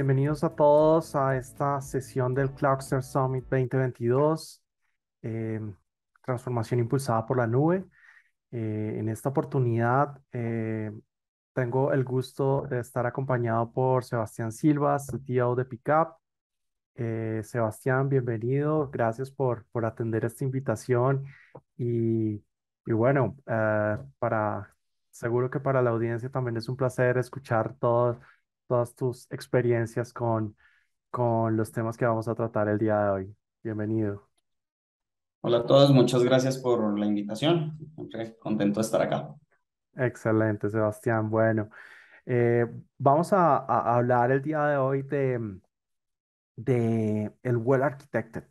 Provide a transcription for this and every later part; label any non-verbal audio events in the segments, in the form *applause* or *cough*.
bienvenidos a todos a esta sesión del Cloudster Summit 2022, eh, transformación impulsada por la nube. Eh, en esta oportunidad eh, tengo el gusto de estar acompañado por Sebastián Silva, CTO de Pickup. Sebastián, bienvenido, gracias por, por atender esta invitación y, y bueno, para, seguro que para la audiencia también es un placer escuchar todos todas tus experiencias con, con los temas que vamos a tratar el día de hoy. Bienvenido. Hola a todos, muchas gracias por la invitación. contento de estar acá. Excelente, Sebastián. Bueno, eh, vamos a, hablar el día de hoy de, de el Well Architected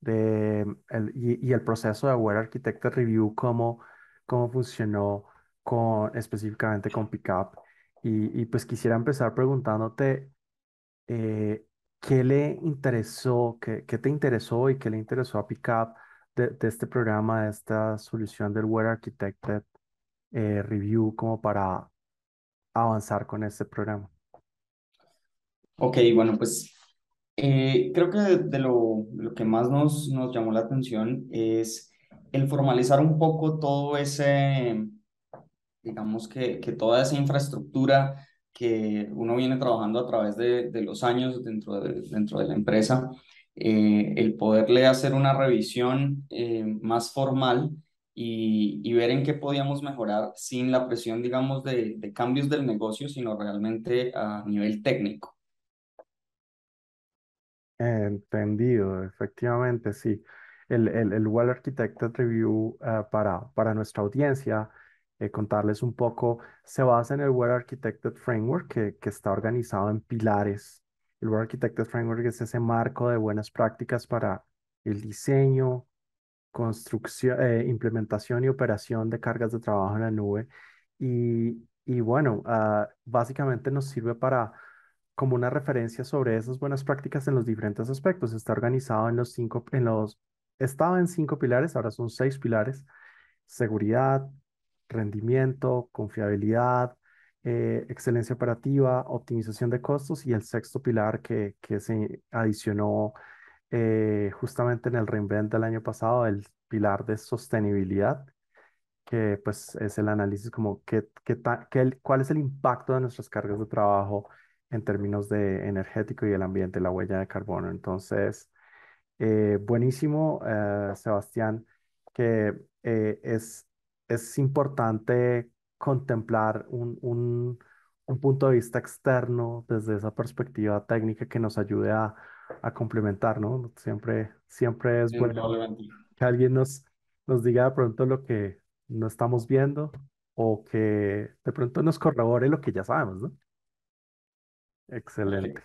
de, el, y, el proceso de Well Architected Review, cómo, cómo funcionó con, específicamente con Pickup y, pues quisiera empezar preguntándote eh, qué le interesó, qué, qué te interesó y qué le interesó a PICAP de, este programa, de esta solución del Web Architected eh, Review como para avanzar con este programa. Ok, bueno, pues eh, creo que de lo, lo que más nos, nos llamó la atención es el formalizar un poco todo ese digamos que, que toda esa infraestructura que uno viene trabajando a través de, de los años dentro de, dentro de la empresa, eh, el poderle hacer una revisión eh, más formal y, y, ver en qué podíamos mejorar sin la presión, digamos, de, de cambios del negocio, sino realmente a nivel técnico. Entendido, efectivamente, sí. El, el, el Wall Architect Review eh, para, para nuestra audiencia eh, contarles un poco, se basa en el Web Architected Framework que, que está organizado en pilares. El Web Architected Framework es ese marco de buenas prácticas para el diseño, construcción, eh, implementación y operación de cargas de trabajo en la nube. Y, bueno, ah, básicamente nos sirve para como una referencia sobre esas buenas prácticas en los diferentes aspectos. Está organizado en los cinco, en los, estaba en cinco pilares, ahora son seis pilares. Seguridad, rendimiento, confiabilidad, eh, excelencia operativa, optimización de costos y el sexto pilar que, que se adicionó eh, justamente en el reinvent del año pasado, el pilar de sostenibilidad, que pues es el análisis como qué, qué qué cuál es el impacto de nuestras cargas de trabajo en términos de energético y el ambiente, la huella de carbono. Entonces, eh, buenísimo, Sebastián, que es es importante contemplar un, un, punto de vista externo desde esa perspectiva técnica que nos ayude a, complementar, ¿no? Siempre, siempre es bueno que alguien nos, nos diga de pronto lo que no estamos viendo o que de pronto nos corrobore lo que ya sabemos, ¿no? Excelente.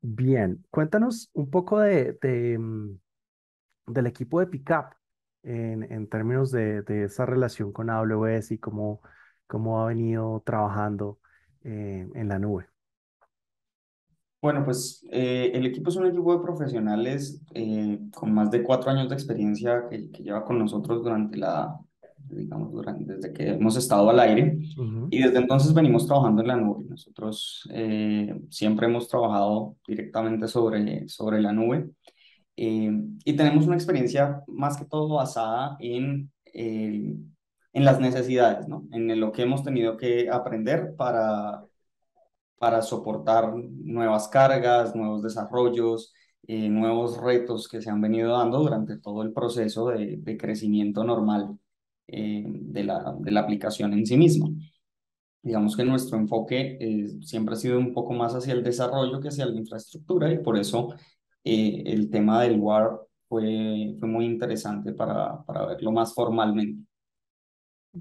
Bien, cuéntanos un poco de mm, del equipo de Pickup en, en términos de, de, esa relación con AWS y cómo, cómo ha venido trabajando eh, en la nube. Bueno, pues eh, el equipo es un equipo de profesionales eh, con más de cuatro años de experiencia que, lleva con nosotros durante la, digamos, durante, desde que hemos estado al aire. Y desde entonces venimos trabajando en la nube. Nosotros siempre hemos trabajado directamente sobre, sobre la nube. Eh, y tenemos una experiencia más que todo basada en, eh, en las necesidades, ¿no? en lo que hemos tenido que aprender para, para soportar nuevas cargas, nuevos desarrollos, eh, nuevos retos que se han venido dando durante todo el proceso de, crecimiento normal de, la, de, la, aplicación en sí misma. Digamos que nuestro enfoque siempre ha sido un poco más hacia el desarrollo que hacia la infraestructura y por eso eh, el tema del WAR fue, fue muy interesante para, para verlo más formalmente.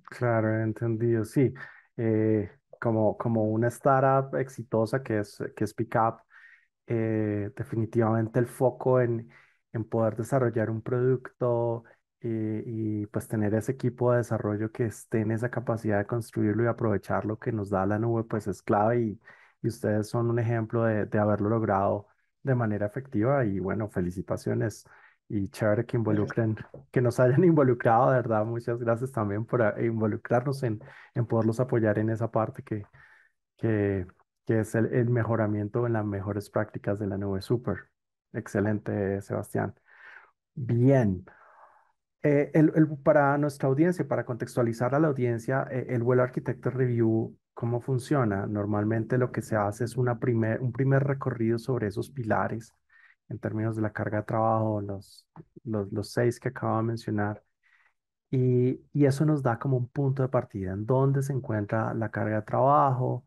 Claro, entendido, sí. Eh, como, como una startup exitosa que es, que es Pickup, eh, definitivamente el foco en, en poder desarrollar un producto y, pues tener ese equipo de desarrollo que esté en esa capacidad de construirlo y aprovechar lo que nos da la nube, pues es clave y, y ustedes son un ejemplo de, de haberlo logrado de manera efectiva y bueno, felicitaciones y chévere que involucren, que nos hayan *laughs* involucrado, de verdad, muchas gracias también por eh, involucrarnos en, en poderlos apoyar en esa parte que, que, que es el, mejoramiento en las mejores prácticas de la nube super. Excelente, Sebastián. Bien. Eh, el, para nuestra audiencia, para contextualizar a la audiencia, eh, el vuelo Architecture Review cómo funciona. Normalmente lo que se hace es una primer, un primer recorrido sobre esos pilares en términos de la carga de trabajo, los, los, seis que acabo de mencionar. Y, eso nos da como un punto de partida en dónde se encuentra la carga de trabajo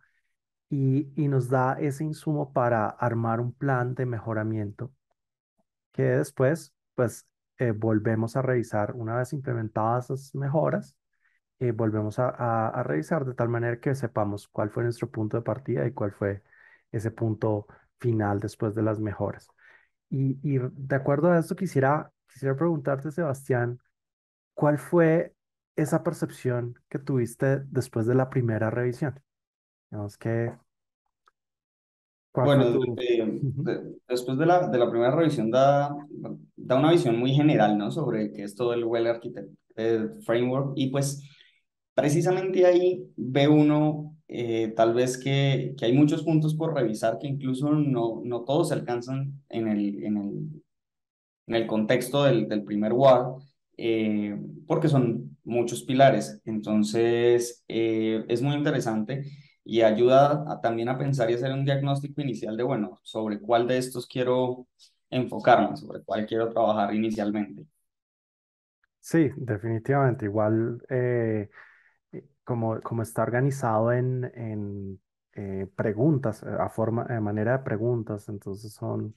y, nos da ese insumo para armar un plan de mejoramiento que después pues eh, volvemos a revisar una vez implementadas esas mejoras y eh, volvemos a, revisar de tal manera que sepamos cuál fue nuestro punto de partida y cuál fue ese punto final después de las mejoras. Y, de acuerdo a esto, quisiera, quisiera preguntarte, Sebastián, ¿cuál fue esa percepción que tuviste después de la primera revisión? Digamos que... Bueno, después de la, de la primera revisión da, da una visión muy general, ¿no? Sobre qué es todo el Well Architect eh, Framework y pues precisamente ahí ve uno eh, tal vez que, que, hay muchos puntos por revisar que incluso no, no todos se alcanzan en el, en el, en el contexto del, del primer WAR, eh, porque son muchos pilares. Entonces, eh, es muy interesante y ayuda a, también a pensar y hacer un diagnóstico inicial de, bueno, sobre cuál de estos quiero enfocarme, sobre cuál quiero trabajar inicialmente. Sí, definitivamente. Igual como, como está organizado en, en eh, preguntas, eh, a forma, de eh, manera de preguntas, entonces son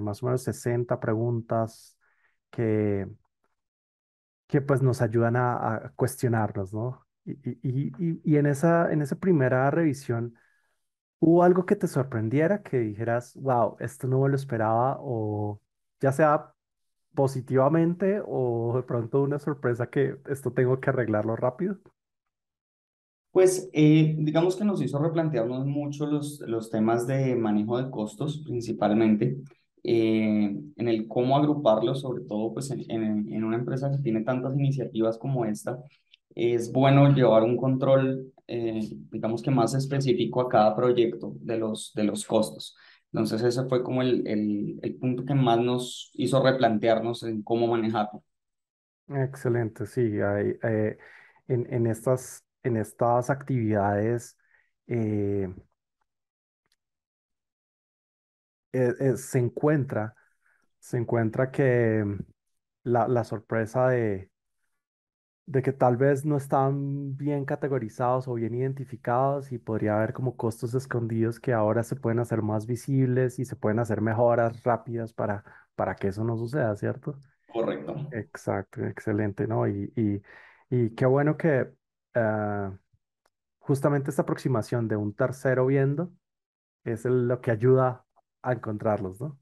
más o menos 60 preguntas que, que pues nos ayudan a, a cuestionarnos, ¿no? Y, y, y, y, en, esa, en esa primera revisión, ¿hubo algo que te sorprendiera, que dijeras, wow, esto no me lo esperaba, o ya sea positivamente o de pronto una sorpresa que esto tengo que arreglarlo rápido? Pues eh, digamos que nos hizo replantearnos mucho los, los temas de manejo de costos principalmente, eh, en el cómo agruparlos, sobre todo pues en, en, una empresa que tiene tantas iniciativas como esta, es bueno llevar un control, eh, digamos que más específico a cada proyecto de los, de los costos. Entonces ese fue como el, el, el punto que más nos hizo replantearnos en cómo manejarlo. Excelente, sí, hay, en, en estas en estas actividades eh, eh, eh, se encuentra, se encuentra que mm, la, sorpresa de, de que tal vez no están bien categorizados o bien identificados y podría haber como costos escondidos que ahora se pueden hacer más visibles y se pueden hacer mejoras rápidas para, para que eso no suceda, ¿cierto? Correcto. Exacto, excelente, ¿no? y qué bueno que, eh, justamente esta aproximación de un tercero viendo es lo que ayuda a encontrarlos, ¿no?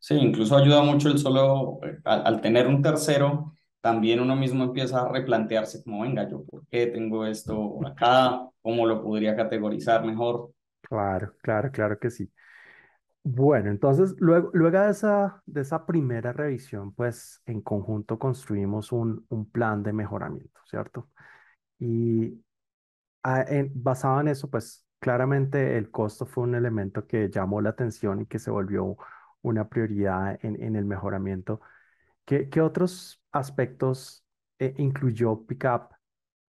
Sí, incluso ayuda mucho el solo, eh, al, tener un tercero, también uno mismo empieza a replantearse como, venga, yo por qué tengo esto acá, cómo lo podría categorizar mejor. Claro, claro, claro que sí. Bueno, entonces luego, luego de, esa, de esa primera revisión, pues en conjunto construimos un, un plan de mejoramiento, ¿cierto? Y ah, basado en eso, pues claramente el costo fue un elemento que llamó la atención y que se volvió una prioridad en, el mejoramiento. ¿Qué, otros aspectos eh, incluyó Pickup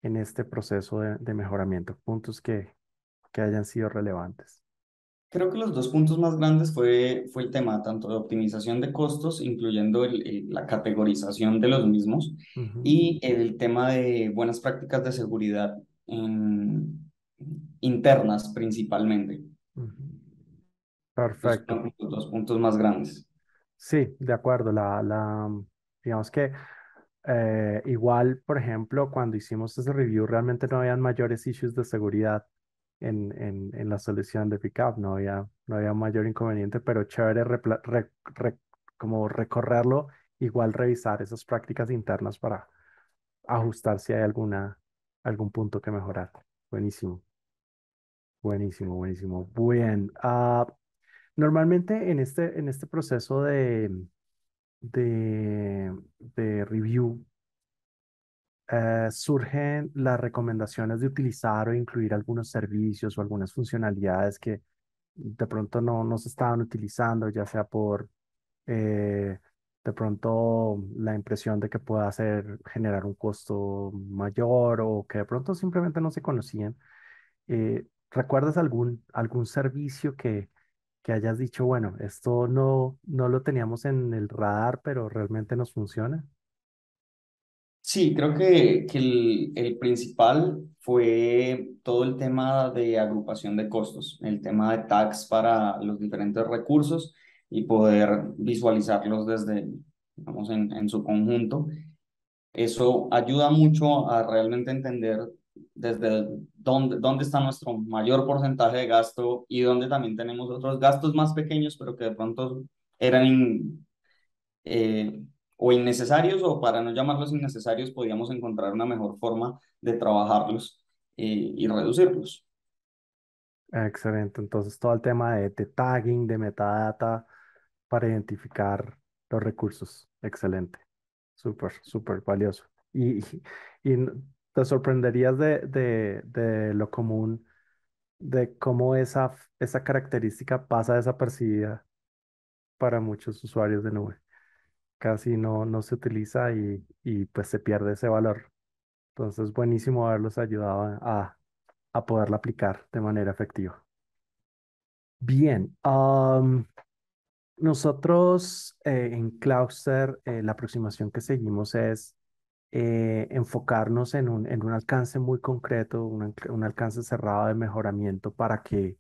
en este proceso de, de mejoramiento? Puntos que, que hayan sido relevantes. Creo que los dos puntos más grandes fue, fue el tema tanto de optimización de costos, incluyendo la categorización de los mismos, y el tema de buenas prácticas de seguridad internas principalmente. Perfecto. Los, los dos puntos más grandes. Sí, de acuerdo. La, la, digamos que eh, igual, por ejemplo, cuando hicimos ese review realmente no habían mayores issues de seguridad en, la solución de pickup, no había, no había mayor inconveniente, pero chévere como recorrerlo, igual revisar esas prácticas internas para ajustar si hay alguna, algún punto que mejorar. Buenísimo. Buenísimo, buenísimo. Bien. Ah, normalmente en este, en este proceso de, de review eh, surgen las recomendaciones de utilizar o incluir algunos servicios o algunas funcionalidades que de pronto no, se estaban utilizando, ya sea por eh, de pronto la impresión de que pueda hacer generar un costo mayor o que de pronto simplemente no se conocían. Eh, ¿Recuerdas algún, algún servicio que, que hayas dicho, bueno, esto no, no lo teníamos en el radar, pero realmente nos funciona? Sí, creo que, que el, el, principal fue todo el tema de agrupación de costos, el tema de tax para los diferentes recursos y poder visualizarlos desde, digamos, en, en su conjunto. Eso ayuda mucho a realmente entender desde dónde, dónde está nuestro mayor porcentaje de gasto y dónde también tenemos otros gastos más pequeños, pero que de pronto eran eh, o innecesarios, o para no llamarlos innecesarios, podríamos encontrar una mejor forma de trabajarlos eh, y reducirlos. Excelente, entonces todo el tema de, tagging, de metadata, para identificar los recursos. Excelente, súper, súper valioso. Y, y te sorprenderías de, de, de lo común, de cómo esa, esa característica pasa desapercibida para muchos usuarios de nube casi no, no se utiliza y, y pues se pierde ese valor. Entonces, buenísimo haberlos ayudado a, a poderla aplicar de manera efectiva. Bien, nosotros eh, en Cluster, eh, la aproximación que seguimos es eh, enfocarnos en un, en un, alcance muy concreto, un, alcance cerrado de mejoramiento para que,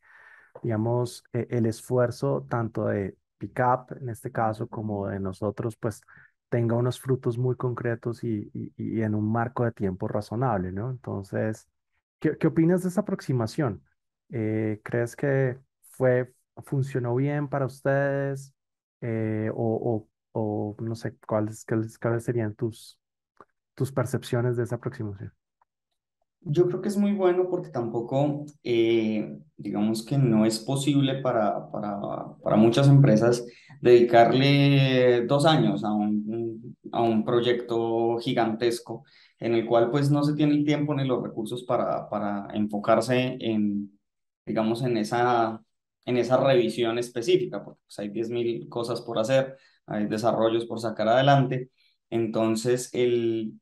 digamos, e-, el esfuerzo tanto de pickup, en este caso, como de nosotros, pues tenga unos frutos muy concretos y, en un marco de tiempo razonable, ¿no? Entonces, ¿qué, opinas de esa aproximación? Eh, ¿Crees que fue, funcionó bien para ustedes? Eh, o, o, no sé, ¿cuáles, cuáles, serían tus, tus percepciones de esa aproximación? Yo creo que es muy bueno porque tampoco, eh, digamos que no es posible para, para, para, muchas empresas dedicarle dos años a un, a un proyecto gigantesco en el cual pues no se tiene el tiempo ni los recursos para, para enfocarse en, digamos, en esa, en esa revisión específica, porque pues, hay 10.000 cosas por hacer, hay desarrollos por sacar adelante. Entonces, el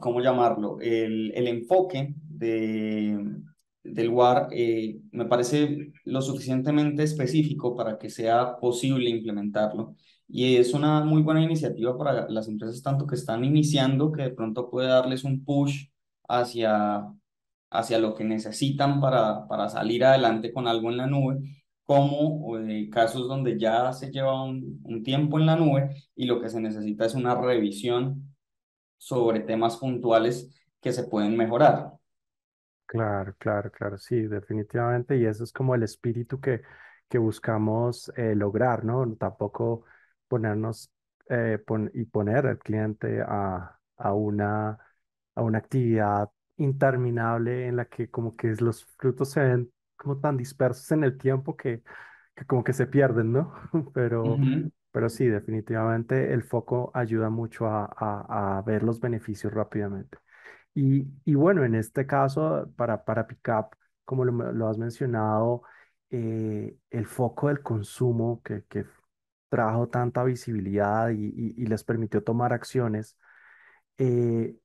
¿cómo llamarlo? El, enfoque de, del WAR eh, me parece lo suficientemente específico para que sea posible implementarlo. Y es una muy buena iniciativa para las empresas tanto que están iniciando que de pronto puede darles un push hacia, hacia lo que necesitan para, para salir adelante con algo en la nube como eh, casos donde ya se lleva un, un tiempo en la nube y lo que se necesita es una revisión sobre temas puntuales que se pueden mejorar. Claro, claro, claro, sí, definitivamente. Y eso es como el espíritu que, que buscamos eh, lograr, ¿no? Tampoco ponernos eh, y poner al cliente a, una, a una actividad interminable en la que como que los frutos se ven como tan dispersos en el tiempo que, como que se pierden, ¿no? *laughs* Pero, pero sí, definitivamente el foco ayuda mucho a, a, ver los beneficios rápidamente. Y, y, bueno, en este caso, para, para Pickup, como lo, lo has mencionado, eh, el foco del consumo que, que trajo tanta visibilidad y, y, les permitió tomar acciones. Eh,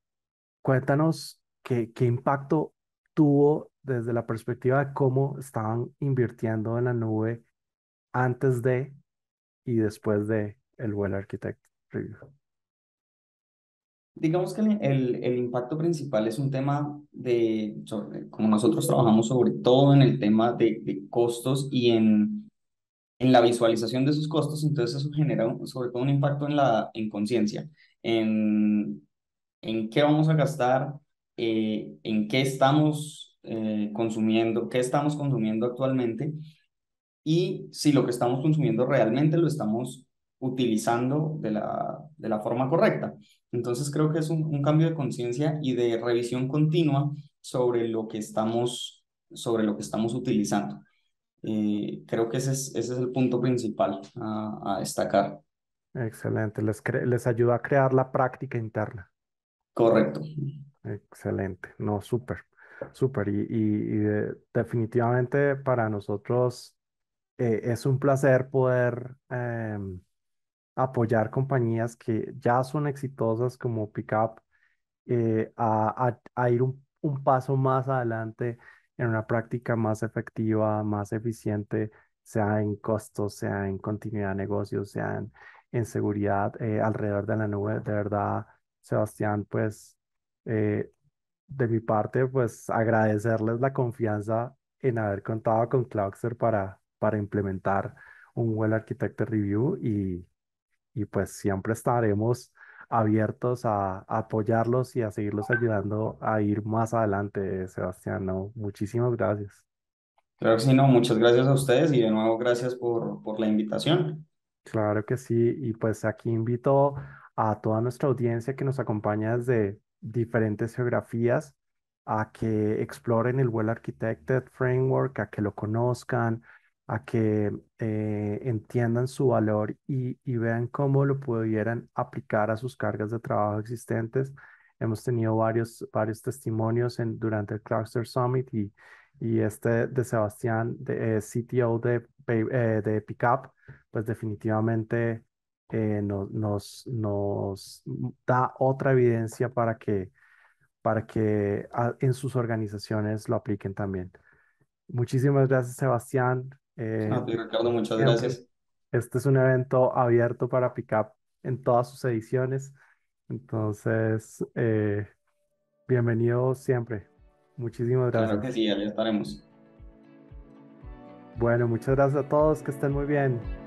cuéntanos qué, qué impacto tuvo desde la perspectiva de cómo estaban invirtiendo en la nube antes de y después de el Well arquitecto. Digamos que el, el, impacto principal es un tema de, como nosotros trabajamos sobre todo en el tema de, de, costos y en, en la visualización de esos costos, entonces eso genera sobre todo un impacto en la en conciencia, en, en qué vamos a gastar, eh, en qué estamos eh, consumiendo, qué estamos consumiendo actualmente y si lo que estamos consumiendo realmente lo estamos utilizando de la, de la forma correcta. Entonces creo que es un, cambio de conciencia y de revisión continua sobre lo que estamos, sobre lo que estamos utilizando. Eh, creo que ese es, ese es el punto principal a, destacar. Excelente, les, les ayuda a crear la práctica interna. Correcto. Excelente, no, súper, súper. Y, eh, definitivamente para nosotros eh, es un placer poder em, apoyar compañías que ya son exitosas como Pickup eh, a, a, ir un, paso más adelante en una práctica más efectiva, más eficiente, sea en costos, sea en continuidad de negocios, sea en, seguridad eh, alrededor de la nube. De verdad, Sebastián, pues de mi parte, pues agradecerles la confianza en haber contado con Cloudster para, para implementar un Well architected Review y, y pues siempre estaremos abiertos a, apoyarlos y a seguirlos ayudando a ir más adelante, Sebastián. ¿no? Muchísimas gracias. Claro que sí, no, muchas gracias a ustedes y de nuevo gracias por, por la invitación. Claro que sí, y pues aquí invito a toda nuestra audiencia que nos acompaña desde diferentes geografías a que exploren el Well Architected Framework, a que lo conozcan, a que eh, entiendan su valor y, vean cómo lo pudieran aplicar a sus cargas de trabajo existentes. Hemos tenido varios, varios testimonios en, durante el Cluster Summit y, este de Sebastián, de, eh, CTO de, eh, de Pickup, pues definitivamente no, nos, nos da otra evidencia para que, para que ah, en sus organizaciones lo apliquen también. Muchísimas gracias, Sebastián. Eh, ah, Ricardo, muchas gracias. Este es un evento abierto para Pickup en todas sus ediciones. Entonces, bienvenidos eh, bienvenido siempre. Muchísimas gracias. Claro que sí, ahí estaremos. Bueno, muchas gracias a todos, que estén muy bien.